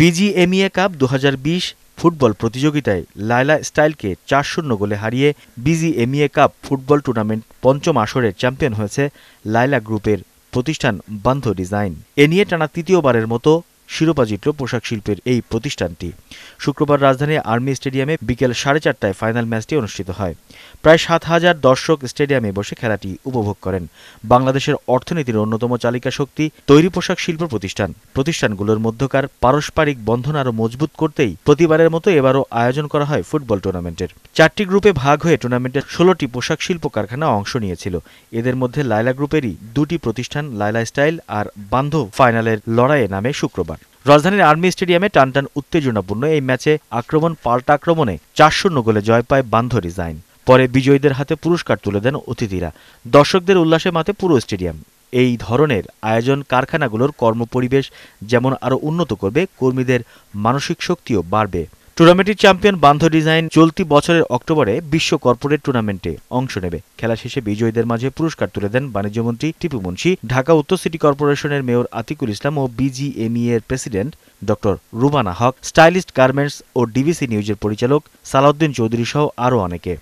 BGMEA cup দু football প্রতিযোগিতায় লায়লা স্টাইলকে চার শূন্য গোলে হারিয়ে বিজিএমইএ কাপ ফুটবল টুর্নামেন্ট পঞ্চম আসরের চ্যাম্পিয়ন হয়েছে লায়লা গ্রুপের প্রতিষ্ঠান বান্ধ ডিজাইন এ নিয়ে টানা তৃতীয়বারের মতো শিরোপা জিতল পোশাক শিল্পের এই প্রতিষ্ঠানটি শুক্রবার রাজধানীর আর্মি স্টেডিয়ামে বিকেল সাড়ে চারটায় ফাইনাল ম্যাচটি অনুষ্ঠিত হয় প্রায় সাত হাজার দর্শক স্টেডিয়ামে বসে খেলাটি উপভোগ করেন বাংলাদেশের অর্থনীতির অন্যতম চালিকা শক্তি তৈরি পোশাক শিল্প প্রতিষ্ঠান প্রতিষ্ঠানগুলোর মধ্যকার পারস্পরিক বন্ধন আরও মজবুত করতেই প্রতিবারের মতো এবারও আয়োজন করা হয় ফুটবল টুর্নামেন্টের চারটি গ্রুপে ভাগ হয়ে টুর্নামেন্টের ষোলোটি পোশাক শিল্প কারখানা অংশ নিয়েছিল এদের মধ্যে লায়লা গ্রুপেরই দুটি প্রতিষ্ঠান লায়লা স্টাইল আর বান্ধব ফাইনালের লড়াইয়ে নামে শুক্রবার রাজধানীর আর্মি স্টেডিয়ামে টানটান উত্তেজনাপূর্ণ এই ম্যাচে আক্রমণ পাল্টা আক্রমণে চার শূন্য গোলে জয় পায় বান্ধরী জাইন পরে বিজয়ীদের হাতে পুরস্কার তুলে দেন অতিথিরা দর্শকদের উল্লাসে মাতে পুরো স্টেডিয়াম এই ধরনের আয়োজন কারখানাগুলোর কর্মপরিবেশ যেমন আরও উন্নত করবে কর্মীদের মানসিক শক্তিও বাড়বে টুর্নামেন্টের চ্যাম্পিয়ন বান্ধ ডিজাইন চলতি বছরের অক্টোবরে বিশ্ব কর্পোরেট টুর্নামেন্টে অংশ নেবে খেলা শেষে বিজয়ীদের মাঝে পুরস্কার তুলে দেন বাণিজ্যমন্ত্রী টিপু মুন্সি ঢাকা উত্তর সিটি কর্পোরেশনের মেয়র আতিকুল ইসলাম ও বিজিএমই এর প্রেসিডেন্ট ড রুবানা হক স্টাইলিস্ট গার্মেন্টস ও ডিবিসি নিউজের পরিচালক সালাউদ্দিন চৌধুরী সহ আরও অনেকে